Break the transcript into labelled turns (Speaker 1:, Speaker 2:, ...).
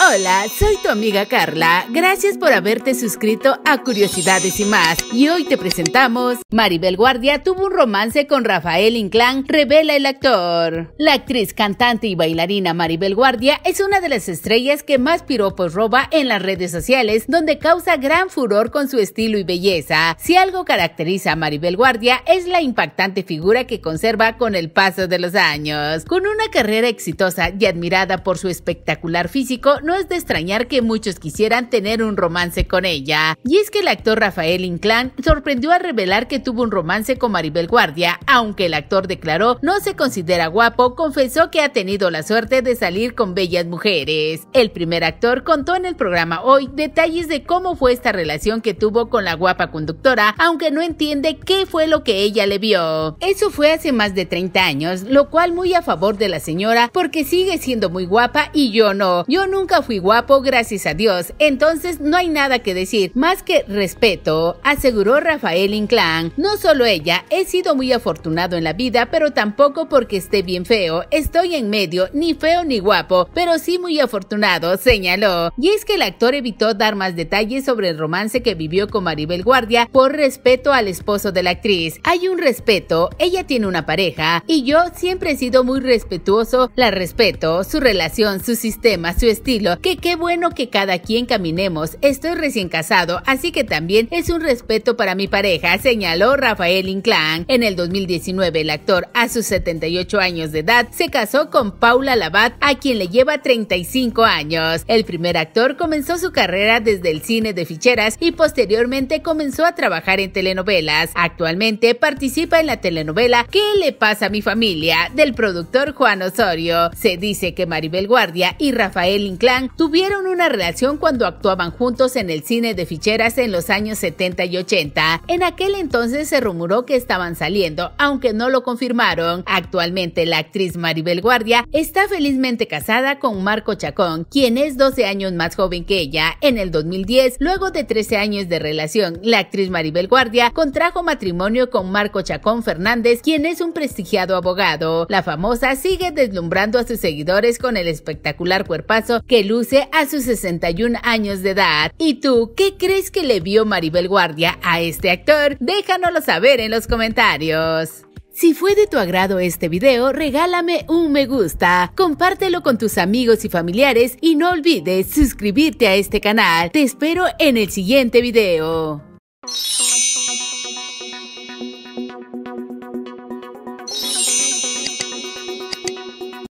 Speaker 1: Hola, soy tu amiga Carla. Gracias por haberte suscrito a Curiosidades y más. Y hoy te presentamos. Maribel Guardia tuvo un romance con Rafael Inclán, revela el actor. La actriz, cantante y bailarina Maribel Guardia es una de las estrellas que más piropos roba en las redes sociales, donde causa gran furor con su estilo y belleza. Si algo caracteriza a Maribel Guardia es la impactante figura que conserva con el paso de los años. Con una carrera exitosa y admirada por su espectacular físico, no es de extrañar que muchos quisieran tener un romance con ella. Y es que el actor Rafael Inclán sorprendió al revelar que tuvo un romance con Maribel Guardia, aunque el actor declaró no se considera guapo, confesó que ha tenido la suerte de salir con bellas mujeres. El primer actor contó en el programa hoy detalles de cómo fue esta relación que tuvo con la guapa conductora, aunque no entiende qué fue lo que ella le vio. Eso fue hace más de 30 años, lo cual muy a favor de la señora porque sigue siendo muy guapa y yo no. Yo nunca fui guapo, gracias a Dios, entonces no hay nada que decir más que respeto, aseguró Rafael Inclán. No solo ella, he sido muy afortunado en la vida, pero tampoco porque esté bien feo, estoy en medio, ni feo ni guapo, pero sí muy afortunado, señaló. Y es que el actor evitó dar más detalles sobre el romance que vivió con Maribel Guardia por respeto al esposo de la actriz. Hay un respeto, ella tiene una pareja, y yo siempre he sido muy respetuoso, la respeto, su relación, su sistema, su estilo que qué bueno que cada quien caminemos. Estoy recién casado, así que también es un respeto para mi pareja, señaló Rafael Inclán. En el 2019, el actor, a sus 78 años de edad, se casó con Paula Labat, a quien le lleva 35 años. El primer actor comenzó su carrera desde el cine de ficheras y posteriormente comenzó a trabajar en telenovelas. Actualmente participa en la telenovela ¿Qué le pasa a mi familia? del productor Juan Osorio. Se dice que Maribel Guardia y Rafael Inclán tuvieron una relación cuando actuaban juntos en el cine de ficheras en los años 70 y 80. En aquel entonces se rumoró que estaban saliendo, aunque no lo confirmaron. Actualmente la actriz Maribel Guardia está felizmente casada con Marco Chacón, quien es 12 años más joven que ella. En el 2010, luego de 13 años de relación, la actriz Maribel Guardia contrajo matrimonio con Marco Chacón Fernández, quien es un prestigiado abogado. La famosa sigue deslumbrando a sus seguidores con el espectacular cuerpazo que luce a sus 61 años de edad. ¿Y tú qué crees que le vio Maribel Guardia a este actor? Déjanoslo saber en los comentarios. Si fue de tu agrado este video, regálame un me gusta, compártelo con tus amigos y familiares y no olvides suscribirte a este canal. Te espero en el siguiente video.